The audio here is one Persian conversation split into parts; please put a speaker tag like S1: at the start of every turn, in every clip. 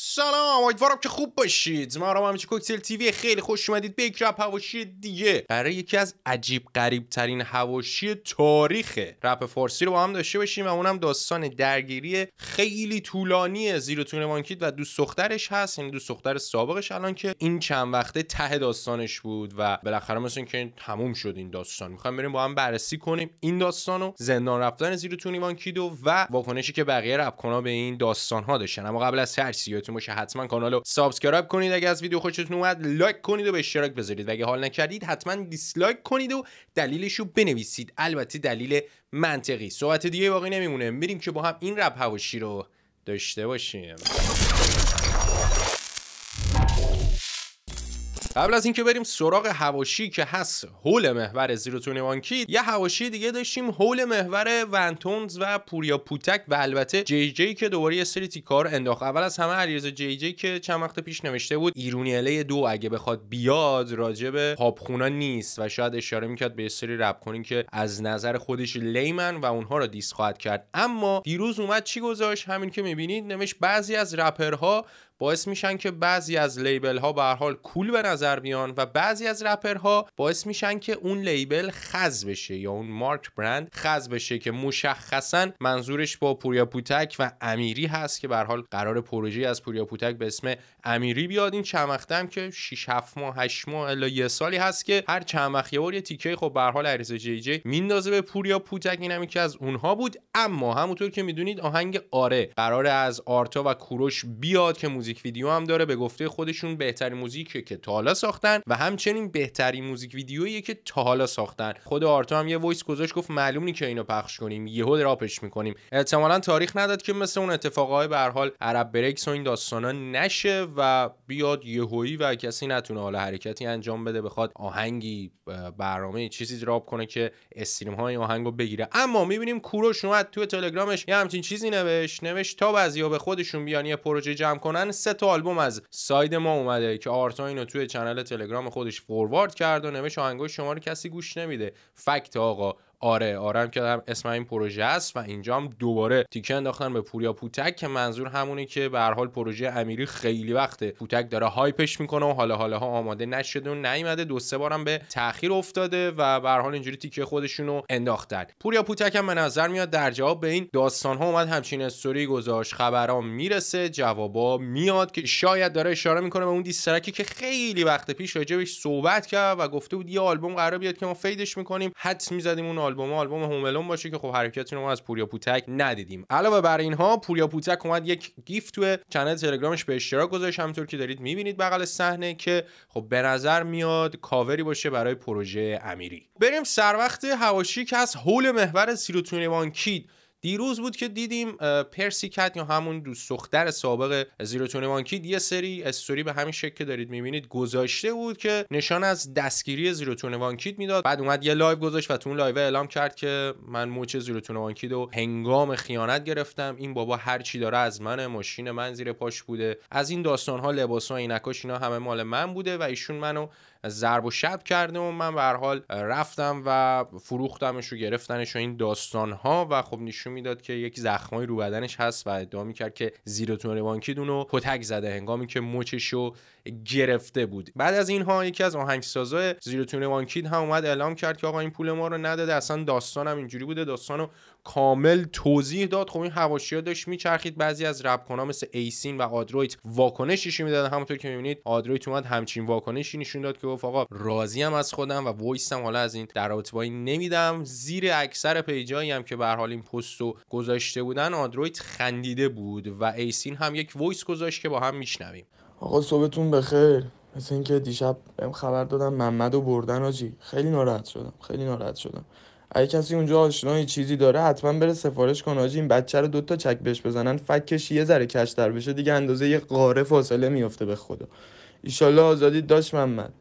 S1: سلام امیدوارم که خوب باشید ما آرام همیشه کوکتل تیوی خیلی خوش اومدید به یک رپ هواشی دیگه برای یکی از عجیب غریب ترین هواشی تاریخ رپ فارسی رو با هم داشته باشیم و اونم داستان درگیری خیلی طولانی زیر تون وانکید و دوست دخترش هست این یعنی دوست دختر سابقش الان که این چند وقته ته داستانش بود و بالاخره مثل که تموم شد این داستان میخوام بریم با هم بررسی کنیم این داستان و زندان رفتن زیر تون وانکید و واکنشی که بقیه رپ به این داستان ها داشتن اما قبل از هر باشه حتما کانال رو سابسکرایب کنید اگه از ویدیو خوشتون اومد لایک کنید و به اشتراک بذارید و اگه حال نکردید حتما دیسلایک کنید و دلیلش رو بنویسید البته دلیل منطقی صحبت دیگه باقی نمیمونه میریم که با هم این رپ هواشی رو داشته باشیم قبل از اینکه بریم سراغ هواشی که هست هول محور زیروتون وانکی یه هواشی دیگه داشتیم هول محور ونتونز و پوریا پوتک و البته جی جی که دوباره یه سری تیکار انداخت اول از همه علیرضا جی جی که چند وقت پیش نوشته بود ایرونی الی دو اگه بخواد بیاد راجب پاپخونا نیست و شاید اشاره میکرد به سری رپ کنین که از نظر خودش لیمن و اونها را دیس خواهد کرد اما دیروز اومد چی گذاشت همین که میبینید نوشت بعضی از رپرها باعث میشن که بعضی از لیبل ها به هر حال کول به نظر بیان و بعضی از رپرها باعث میشن که اون لیبل خز بشه یا اون مارک برند خز بشه که مشخصا منظورش با پوریا پوتک و امیری هست که به حال قرار پروژه از پوریا پوتک به اسم امیری بیاد این چمختم که 6 7 ماه 8 ماه الا یه سالی هست که هر چند وقت یه تیکه خب به هر حال عریضه جی جی میندازه به پوریا پوتک اینم که از اونها بود اما همونطور که میدونید آهنگ آره قرار از آرتا و کوروش بیاد که موزیک ویدیو هم داره به گفته خودشون بهترین موزیکه که تا حالا ساختن و همچنین بهترین موزیک ویدیویی که تا حالا ساختن خود آرتا هم یه وایس گذاشت گفت معلوم نی که اینو پخش کنیم یهو راپش میکنیم احتمالا تاریخ نداد که مثل اون اتفاقای به هر عرب بریکس و این داستانا نشه و بیاد یهویی و کسی نتونه حالا حرکتی انجام بده بخواد آهنگی برنامه چیزی دراپ کنه که استریم های آهنگو بگیره اما میبینیم کوروش اومد توی تلگرامش یه همچین چیزی نوشت نوشت تا بعضیا به خودشون بیان یه پروژه جمع کنن سه تا آلبوم از ساید ما اومده که آرتا اینو توی چنل تلگرام خودش فوروارد کرد و نوشت آهنگای شما رو کسی گوش نمیده فکت آقا آره هم که هم اسم این پروژه است و اینجا هم دوباره تیکه انداختن به پوریا پوتک که منظور همونه که به حال پروژه امیری خیلی وقته پوتک داره هایپش میکنه و حالا حالا آماده نشده و نیومده دو سه بارم به تاخیر افتاده و به حال اینجوری تیکه خودشونو انداختن پوریا پوتک هم به نظر میاد در جواب به این داستان ها اومد همچین استوری گذاشت خبرام میرسه جوابا میاد که شاید داره اشاره میکنه به اون دیسترکی که خیلی وقت پیش راجبش صحبت کرد و گفته بود یه آلبوم قرار بیاد که ما فیدش میکنیم حد میزدیم اون آلبوم آلبوم هوملون باشه که خب حرکتی رو ما از پوریا پوتک ندیدیم علاوه بر اینها پوریا پوتک اومد یک گیف تو کانال تلگرامش به اشتراک گذاشت همونطور که دارید میبینید بغل صحنه که خب به نظر میاد کاوری باشه برای پروژه امیری بریم سر وقت هواشی که از هول محور وان کید دیروز بود که دیدیم پرسی کت یا همون دوست دختر سابق زیرو تونی یه سری استوری به همین شکل که دارید میبینید گذاشته بود که نشان از دستگیری زیرو تونی میداد بعد اومد یه لایو گذاشت و تو اون لایو اعلام کرد که من موچ زیرو تونی رو هنگام خیانت گرفتم این بابا هر چی داره از منه ماشین من زیر پاش بوده از این داستان ها لباس ها اینکاش اینا همه مال من بوده و ایشون منو ضرب و شب کرده و من به حال رفتم و فروختمش و گرفتنش این داستان ها و خب نشون میداد که یک زخمای رو بدنش هست و ادعا میکرد که زیرتون بانکید اونو کتک زده هنگامی که مچشو گرفته بود بعد از اینها یکی از آهنگسازای زیرتون وانکید هم اومد اعلام کرد که آقا این پول ما رو نداده اصلا داستانم اینجوری بوده داستانو کامل توضیح داد خب این حواشی داشت میچرخید بعضی از رپ مثل ایسین و آدرویت واکنشی میدادن همونطور که میبینید آدرویت اومد همچین واکنشی نشون داد که گفت آقا راضی هم از خودم و وایسم حالا از این در رابطه نمیدم زیر اکثر پیجایی هم که به حال این پست گذاشته بودن آندروید خندیده بود و ایسین هم یک وایس گذاشت که با هم میشنویم آقا صبحتون بخیر مثل اینکه دیشب بهم خبر دادم محمد و بردن آجی خیلی ناراحت شدم خیلی ناراحت شدم اگه کسی اونجا آشنایی چیزی داره حتما بره سفارش کن آجی این بچه رو دوتا چک بهش بزنن فکش یه ذره کشتر بشه دیگه اندازه یه قاره فاصله میفته به خدا ایشالله آزادی داشت محمد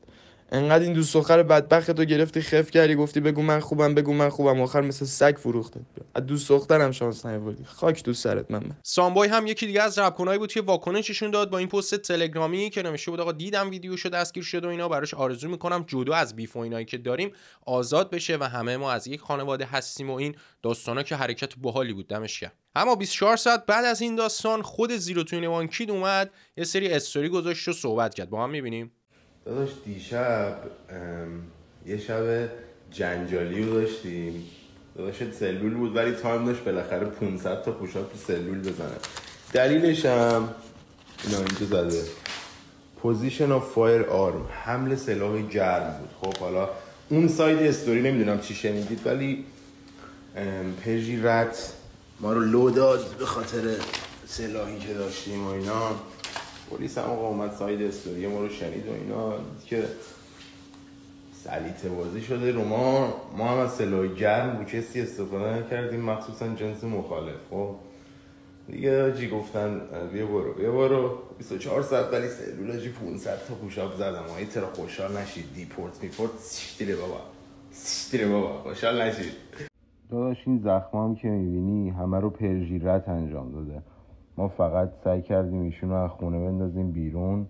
S1: انقدر این دوست دختر بدبخت تو گرفتی خف کردی گفتی بگو من خوبم بگو من خوبم آخر مثل سگ فروختت از دوست دخترم شانس نیوردی خاک تو سرت من سامبوی هم یکی دیگه از رپکنایی بود که واکنششون داد با این پست تلگرامی که نوشته بود آقا دیدم ویدیو شده دستگیر شد و اینا براش آرزو میکنم جدا از بیف و اینایی که داریم آزاد بشه و همه ما از یک خانواده هستیم و این داستانا که حرکت باحالی بود دمش اما 24 ساعت بعد از این داستان خود زیرو تو اومد یه سری استوری گذاشت و صحبت کرد با هم میبینیم داداش دیشب
S2: یه شب جنجالی رو داشتیم داداش سلول بود ولی تایم داشت بالاخره 500 تا پوشاپ تو سلول بزنه دلیلش هم اینا اینجا زده پوزیشن آف فایر آرم حمل سلاح جرم بود خب حالا اون ساید استوری نمیدونم چی شنیدید ولی پژی رت ما رو لو داد به خاطر سلاحی که داشتیم و اینا پلیس هم آقا اومد ساید استوری ما رو شنید و اینا که سلی توازی شده رو ما ما هم از سلاح گرم و کسی استفاده نکردیم مخصوصا جنس مخالف خب دیگه جی گفتن بیا برو بیا برو 24 ساعت ولی سلولاجی 500 تا پوشاب زدم های ترا خوشحال نشید دیپورت میپورت سیشتیره بابا سیشتیره بابا خوشحال نشید داداش این زخم هم که میبینی همه رو پرژیرت انجام داده ما فقط سعی کردیم ایشون رو از خونه بندازیم بیرون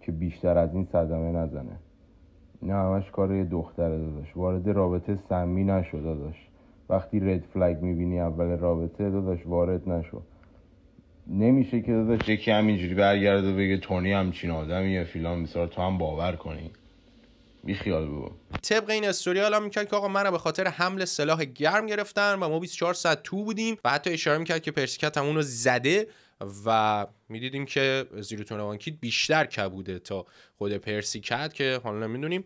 S2: که بیشتر از این صدمه نزنه نه همش کار یه دختره داداش وارد رابطه سمی نشو داداش وقتی رد فلگ میبینی اول رابطه داداش وارد نشو نمیشه که داداش یکی همینجوری برگرده بگه تونی همچین آدمیه فیلان بسار تو هم باور کنی بی خیال بابا
S1: طبق این استوری حالا میکرد که آقا منو به خاطر حمل سلاح گرم گرفتن و ما 24 ساعت تو بودیم و حتی اشاره میکرد که پرسیکت هم اونو زده و میدیدیم که زیروتون وانکیت بیشتر کبوده تا خود پرسی کرد که حالا نمیدونیم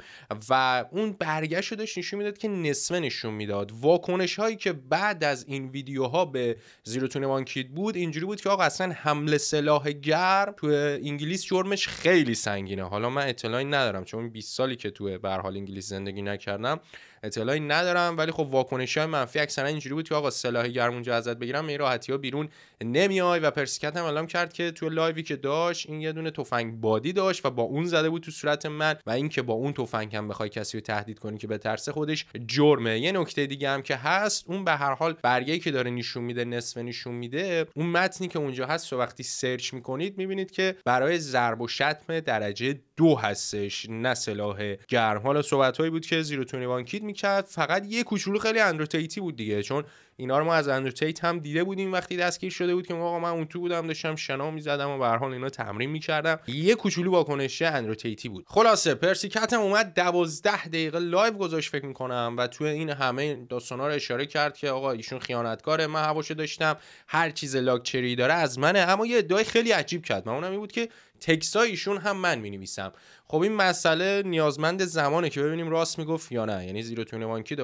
S1: و اون برگشت داشت نشون میداد که نصفه نشون میداد واکنش هایی که بعد از این ویدیوها به زیروتون وانکید بود اینجوری بود که آقا اصلا حمله سلاح گرم تو انگلیس جرمش خیلی سنگینه حالا من اطلاعی ندارم چون 20 سالی که تو به حال انگلیس زندگی نکردم اطلاعی ندارم ولی خب واکنش های منفی اکثرا اینجوری بود که آقا سلاح گرم بگیرم این راحتی بیرون نمیای و پرسیکت هم کرد که تو توی لایوی که داشت این یه دونه تفنگ بادی داشت و با اون زده بود تو صورت من و اینکه با اون تفنگ هم بخوای کسی رو تهدید کنی که به ترس خودش جرمه یه نکته دیگه هم که هست اون به هر حال برگه که داره نشون میده نصف نشون میده اون متنی که اونجا هست و وقتی سرچ میکنید میبینید که برای ضرب و شتم درجه دو هستش نه سلاح گرم حالا صحبت هایی بود که زیرو تونی وان میکرد فقط یه کوچولو خیلی اندروتیتی بود دیگه چون اینا رو ما از اندرتیت هم دیده بودیم وقتی دستگیر شده بود که آقا من اون تو بودم داشتم شنا میزدم و به حال اینا تمرین میکردم یه کوچولو واکنش تیتی بود خلاصه پرسی کتم اومد 12 دقیقه لایو گذاشت فکر میکنم و توی این همه داستانا رو اشاره کرد که آقا ایشون خیانتکاره من هواشو داشتم هر چیز لاکچری داره از منه اما یه ادعای خیلی عجیب کرد من اونم بود که تکس ایشون هم من می نویسم خب این مسئله نیازمند زمانه که ببینیم راست میگفت یا نه یعنی زیرو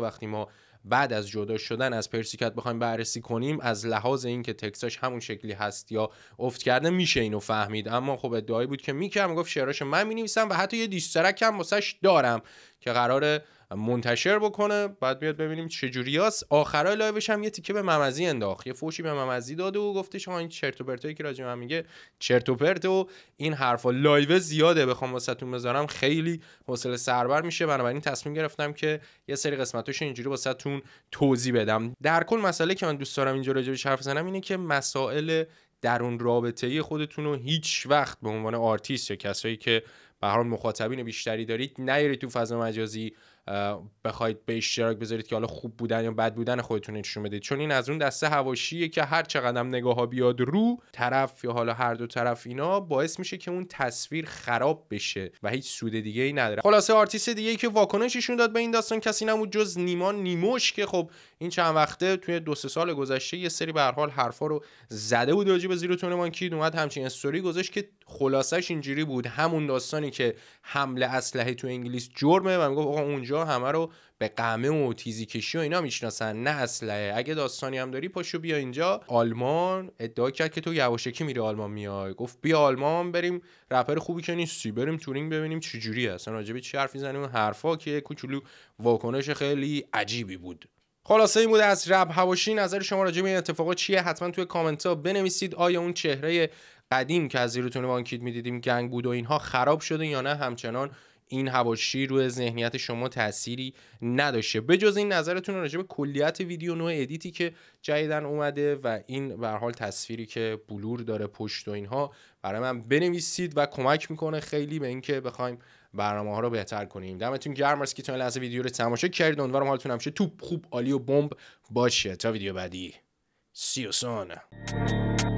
S1: وقتی ما بعد از جدا شدن از پرسیکت بخوایم بررسی کنیم از لحاظ اینکه تکساش همون شکلی هست یا افت کرده میشه اینو فهمید اما خب ادعایی بود که میکرد گفت شعراش من مینویسم و حتی یه دیسترک هم واسش دارم که قرار منتشر بکنه بعد بیاد ببینیم چه جوریاست آخرای لایوش هم یه تیکه به ممزی انداخت یه فوشی به ممزی داده و گفته شما این چرت و پرتایی که راجع من میگه چرت و پرت و این حرفا لایو زیاده بخوام واسهتون بذارم خیلی حوصله سربر میشه بنابراین تصمیم گرفتم که یه سری قسمتاش اینجوری واسهتون توضیح بدم در کل مسئله که من دوست دارم اینجا راجعش حرف بزنم اینه که مسائل در اون رابطه خودتون رو هیچ وقت به عنوان آرتیست یا کسایی که به هر مخاطبین بیشتری دارید نیارید تو فضا مجازی بخواید به اشتراک بذارید که حالا خوب بودن یا بد بودن خودتون نشون بدید چون این از اون دسته هواشیه که هر چقدر نگاه ها بیاد رو طرف یا حالا هر دو طرف اینا باعث میشه که اون تصویر خراب بشه و هیچ سود دیگه ای نداره خلاصه آرتیست دیگه ای که واکنششون داد به این داستان کسی نبود جز نیما نیموش که خب این چند وقته توی دو سه سال گذشته یه سری به هر حال حرفا رو زده بود راجع به زیرو تون کید اومد همچین استوری گذاشت که خلاصش اینجوری بود همون داستانی که حمله اسلحه تو انگلیس جرمه و اونجا همه رو به قمه و تیزی کشی و اینا میشناسن نه اسلحه اگه داستانی هم داری پاشو بیا اینجا آلمان ادعا کرد که تو یواشکی میری آلمان میای گفت بیا آلمان بریم رپر خوبی که نیستی بریم تورینگ ببینیم چه جوری هستن راجبه چی حرف میزنیم حرفا که کوچولو واکنش خیلی عجیبی بود خلاصه این بوده از رب هواشی نظر شما راجع به این اتفاقات چیه حتما توی کامنت ها بنویسید آیا اون چهره قدیم که از زیر وانکید میدیدیم گنگ بود و اینها خراب شده یا نه همچنان این هواشی روی ذهنیت شما تأثیری نداشته بجز این نظرتون راجع به کلیت ویدیو نوع ادیتی که جدیدن اومده و این به حال تصویری که بلور داره پشت و اینها برای من بنویسید و کمک میکنه خیلی به اینکه بخوایم برنامه ها رو بهتر کنیم دمتون گرم است که لحظه ویدیو رو تماشا کردید امیدوارم حالتون همشه توپ خوب عالی و بمب باشه تا ویدیو بعدی سیوسون